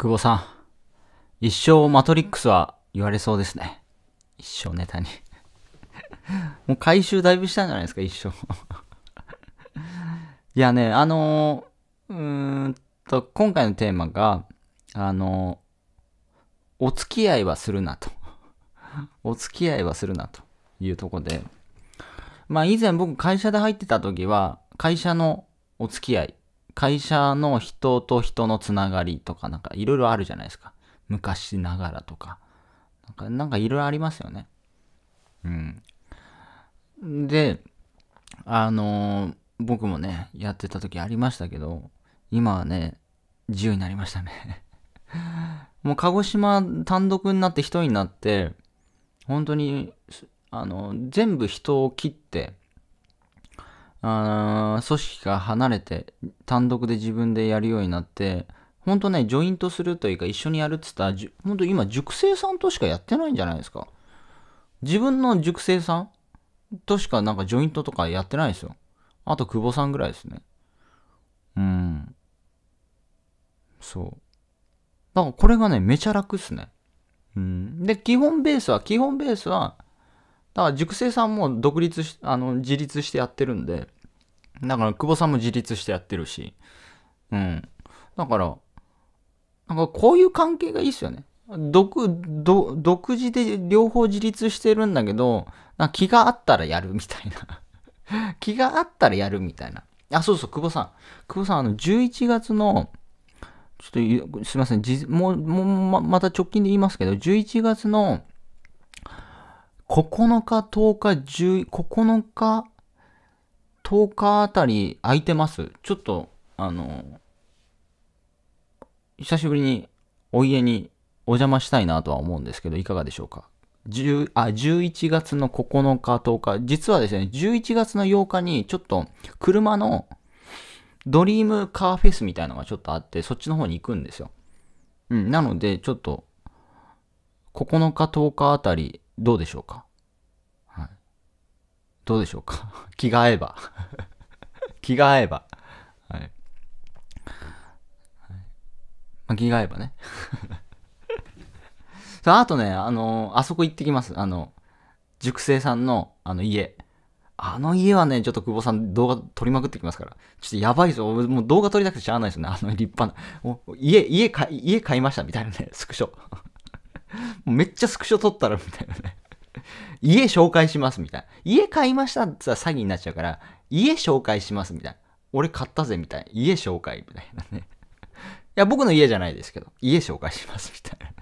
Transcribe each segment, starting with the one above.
久保さん。一生マトリックスは言われそうですね。一生ネタに もう回収だいぶしたんじゃないですか、一生 いやね、あのー、うーんと、今回のテーマが、あのー、お付き合いはするなと お付き合いはするなというとこで、まあ以前僕会社で入ってた時は、会社のお付き合い会社の人と人のつながりとか、なんかいろいろあるじゃないですか。昔ながらとか。なんか、いろいろありますよね。うん。で、あのー、僕もね、やってた時ありましたけど、今はね、自由になりましたね もう鹿児島単独になって一人になって、本当に、あの、全部人を切って、あ組織から離れて単独で自分でやるようになって本当ねジョイントするというか一緒にやるっつったら本当今熟成さんとしかやってないんじゃないですか自分の熟成さんとしかなんかジョイントとかやってないですよあと久保さんぐらいですねうんそうだからこれがねめちゃ楽っすねうんで基本ベースは基本ベースはだから熟成さんも独立しあの自立してやってるんでだから、久保さんも自立してやってるし。うん。だから、なんかこういう関係がいいっすよね。独、独自で両方自立してるんだけど、気があったらやるみたいな。気があったらやるみたいな。あ、そうそう、久保さん。久保さん、あの、11月の、ちょっと、すいません、もう、もうま、また直近で言いますけど、11月の9日、10日、10、9日、10日あたり空いてます。ちょっと、あの、久しぶりにお家にお邪魔したいなとは思うんですけど、いかがでしょうか。10あ11月の9日、10日、実はですね、11月の8日にちょっと車のドリームカーフェスみたいなのがちょっとあって、そっちの方に行くんですよ。うん、なので、ちょっと9日、10日あたりどうでしょうか。どうでしょうか。気が合えば。気が合えば。はい。まあ、気が合えばね。そ あとね、あのあそこ行ってきます。あの、熟成さんの、あの、家。あの家はね、ちょっと久保さん動画撮りまくってきますから。ちょっとやばいですよ。もう動画撮りたくてしゃあないですよね。あの立派な。家、家買い、家買いましたみたいなね、スクショ。めっちゃスクショ撮ったらみたいなね。家紹介しますみたいな。家買いましたってさ、詐欺になっちゃうから、家紹介しますみたいな。俺買ったぜみたいな。家紹介みたいなね。いや、僕の家じゃないですけど、家紹介しますみたいなね。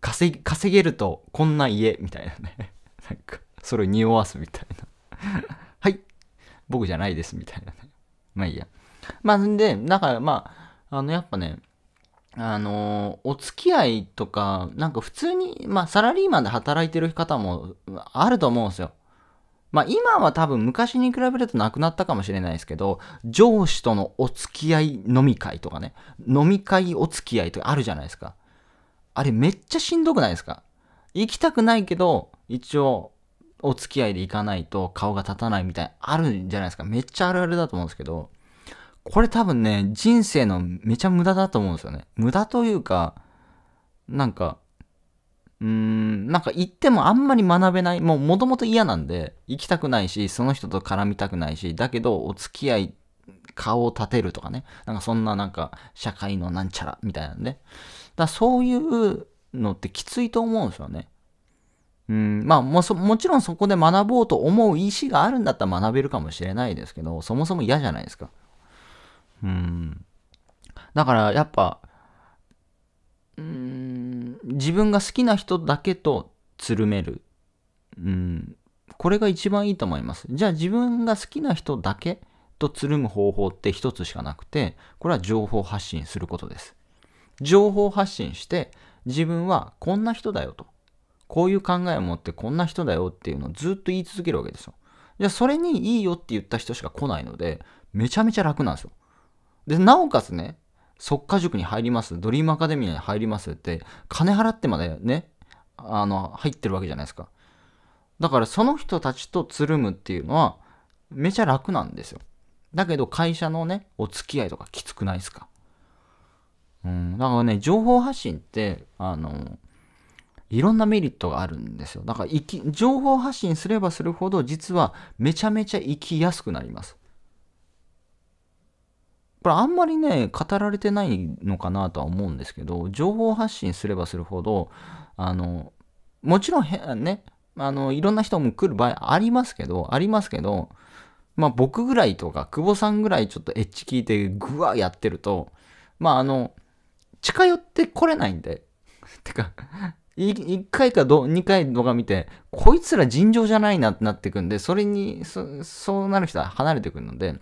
稼稼げるとこんな家みたいなね。なんか、それを匂わすみたいな。はい、僕じゃないですみたいなね。まあいいや。まあ、んで、だからまあ、あの、やっぱね、あの、お付き合いとか、なんか普通に、まあサラリーマンで働いてる方もあると思うんですよ。まあ今は多分昔に比べるとなくなったかもしれないですけど、上司とのお付き合い飲み会とかね、飲み会お付き合いとかあるじゃないですか。あれめっちゃしんどくないですか行きたくないけど、一応お付き合いで行かないと顔が立たないみたいな、あるんじゃないですか。めっちゃあるあるだと思うんですけど、これ多分ね、人生のめちゃ無駄だと思うんですよね。無駄というか、なんか、うーん、なんか行ってもあんまり学べない。もう元々嫌なんで、行きたくないし、その人と絡みたくないし、だけどお付き合い、顔を立てるとかね。なんかそんななんか、社会のなんちゃらみたいなんで。だそういうのってきついと思うんですよね。うん、まあももちろんそこで学ぼうと思う意思があるんだったら学べるかもしれないですけど、そもそも嫌じゃないですか。うん。だからやっぱ、うん、自分が好きな人だけとつるめる。うん。これが一番いいと思います。じゃあ自分が好きな人だけとつるむ方法って一つしかなくて、これは情報発信することです。情報発信して、自分はこんな人だよと。こういう考えを持ってこんな人だよっていうのをずっと言い続けるわけですよ。じゃあそれにいいよって言った人しか来ないので、めちゃめちゃ楽なんですよ。で、なおかつね、即家塾に入ります、ドリームアカデミアに入りますって、金払ってまでね、あの、入ってるわけじゃないですか。だからその人たちとつるむっていうのは、めちゃ楽なんですよ。だけど会社のね、お付き合いとかきつくないですか。うん、だからね、情報発信って、あの、いろんなメリットがあるんですよ。だから、情報発信すればするほど、実はめちゃめちゃ生きやすくなります。これあんまりね、語られてないのかなとは思うんですけど、情報発信すればするほど、あの、もちろんね、あの、いろんな人も来る場合ありますけど、ありますけど、まあ僕ぐらいとか、久保さんぐらいちょっとエッジ聞いてぐわやってると、まああの、近寄ってこれないんで、てか1回かど2回動画見て、こいつら尋常じゃないなってなってくんで、それにそ、そうなる人は離れてくるので、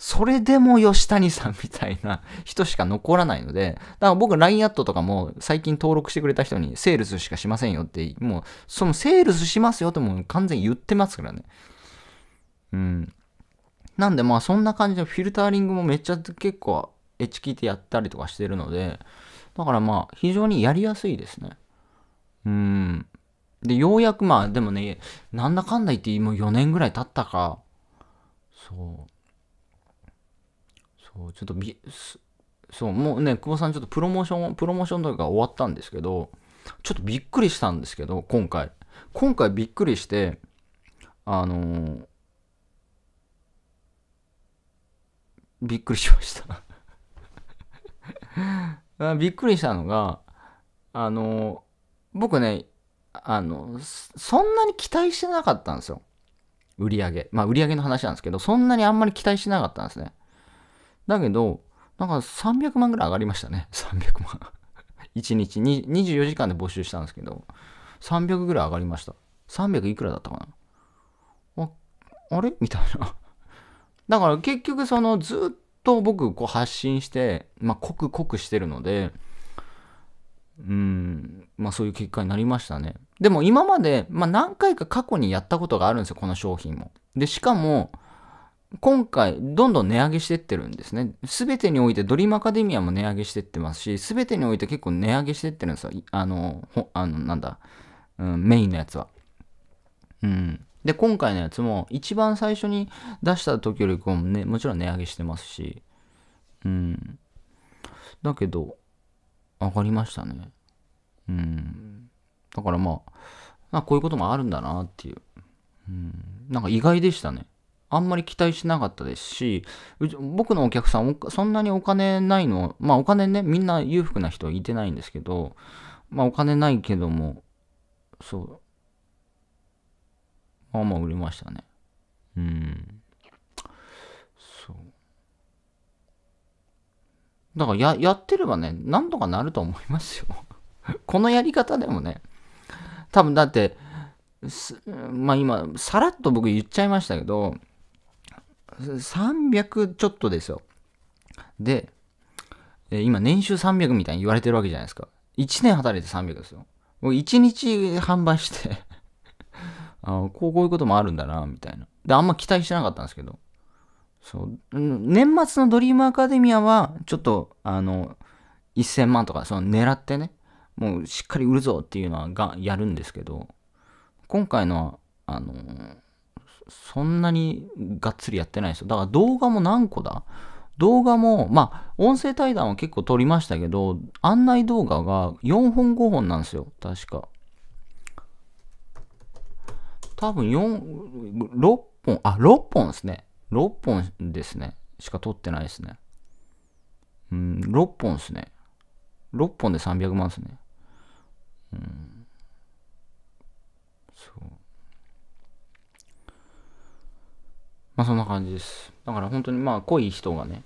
それでも吉谷さんみたいな人しか残らないので、だから僕 LINE アットとかも最近登録してくれた人にセールスしかしませんよって、もうそのセールスしますよってもう完全に言ってますからね。うん。なんでまあそんな感じでフィルタリングもめっちゃ結構エッチ聞いてやったりとかしてるので、だからまあ非常にやりやすいですね。うん。で、ようやくまあでもね、なんだかんだ言ってもう4年ぐらい経ったか、そう。ちょっとびそうもうね久保さんちょっとプロモーションプロモーションとか終わったんですけどちょっとびっくりしたんですけど今回今回びっくりしてあのー、びっくりしました びっくりしたのがあのー、僕ねあのそんなに期待してなかったんですよ売り上げまあ売り上げの話なんですけどそんなにあんまり期待してなかったんですねだけど、なんか300万ぐらい上がりましたね。300 万1日に、24時間で募集したんですけど、300ぐらい上がりました。300いくらだったかな。あ、あれみたいな だから結局そのずっと僕こう発信して、まあ、濃く濃くしてるので、うん、まあそういう結果になりましたね。でも今まで、まあ何回か過去にやったことがあるんですよ、この商品も。で、しかも、今回、どんどん値上げしてってるんですね。すべてにおいて、ドリームアカデミアも値上げしてってますし、すべてにおいて結構値上げしてってるんですよ。あの、あのなんだ、うん、メインのやつは。うん。で、今回のやつも、一番最初に出した時よりも、ね、もちろん値上げしてますし、うん。だけど、上がりましたね。うん。だからまあ、まあ、こういうこともあるんだなっていう。うん。なんか意外でしたね。あんまり期待しなかったですし、僕のお客さん、そんなにお金ないの、まあお金ね、みんな裕福な人いてないんですけど、まあお金ないけども、そう。まあまあ売れましたね。うん。そう。だからや、やってればね、なんとかなると思いますよ。このやり方でもね、多分だって、まあ今、さらっと僕言っちゃいましたけど、300ちょっとですよ。で、え今年収300みたいに言われてるわけじゃないですか。1年働いて300ですよ。もう1日販売して あこういうこともあるんだな、みたいな。で、あんま期待してなかったんですけど。そう。年末のドリームアカデミアは、ちょっと、あの、1000万とか、その狙ってね、もうしっかり売るぞっていうのはがやるんですけど、今回の、は、あのーそんなにがっつりやってないですよ。だから動画も何個だ動画も、まあ、音声対談は結構撮りましたけど、案内動画が4本5本なんですよ。確か。多分4、6本、あ、6本ですね。6本ですね。しか撮ってないですね。うん、6本ですね。6本で300万ですね。うん。そう。まあそんな感じです。だから本当にまあ濃い人がね、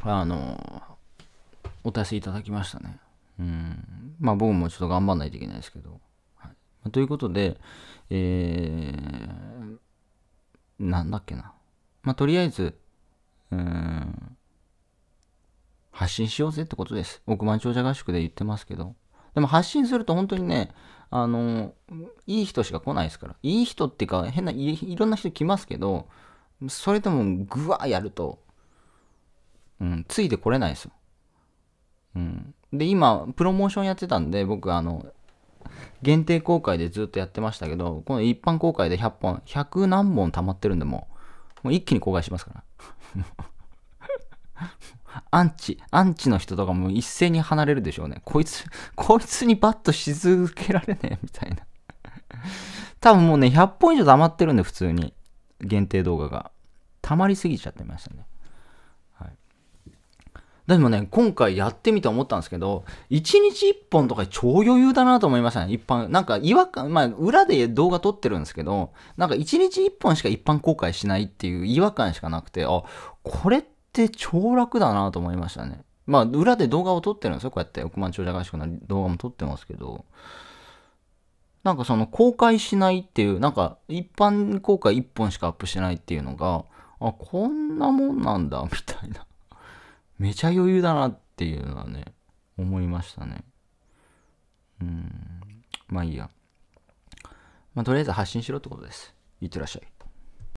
あの、お達しいただきましたね。うん。まあ僕もちょっと頑張んないといけないですけど。はい、ということで、えー、なんだっけな。まあとりあえず、うん、発信しようぜってことです。億万長者合宿で言ってますけど。でも発信すると本当にね、あの、いい人しか来ないですから。いい人っていうか、変な、いろんな人来ますけど、それでもぐわーやると、うん、ついてこれないですよ。うん。で、今、プロモーションやってたんで、僕、あの、限定公開でずっとやってましたけど、この一般公開で100本、100何本溜まってるんで、もう、もう一気に公開しますから。アンチ、アンチの人とかも一斉に離れるでしょうね。こいつ、こいつにバッとし続けられねえ、みたいな。多分もうね、100本以上溜まってるんで、普通に。限定動画が溜まりすぎちゃってましたね。はい、でもね、今回やってみて思ったんですけど、1日1本とか超余裕だなと思いましたね。一般、なんか違和感、まあ裏で動画撮ってるんですけど、なんか1日1本しか一般公開しないっていう違和感しかなくて、あ、これって超楽だなと思いましたね。まあ裏で動画を撮ってるんですよ。こうやって億万長者合宿の動画も撮ってますけど、なんかその公開しないっていう、なんか一般公開1本しかアップしないっていうのが、あ、こんなもんなんだ、みたいな。めちゃ余裕だなっていうのはね、思いましたね。うん。まあいいや。まあとりあえず発信しろってことです。いってらっしゃい。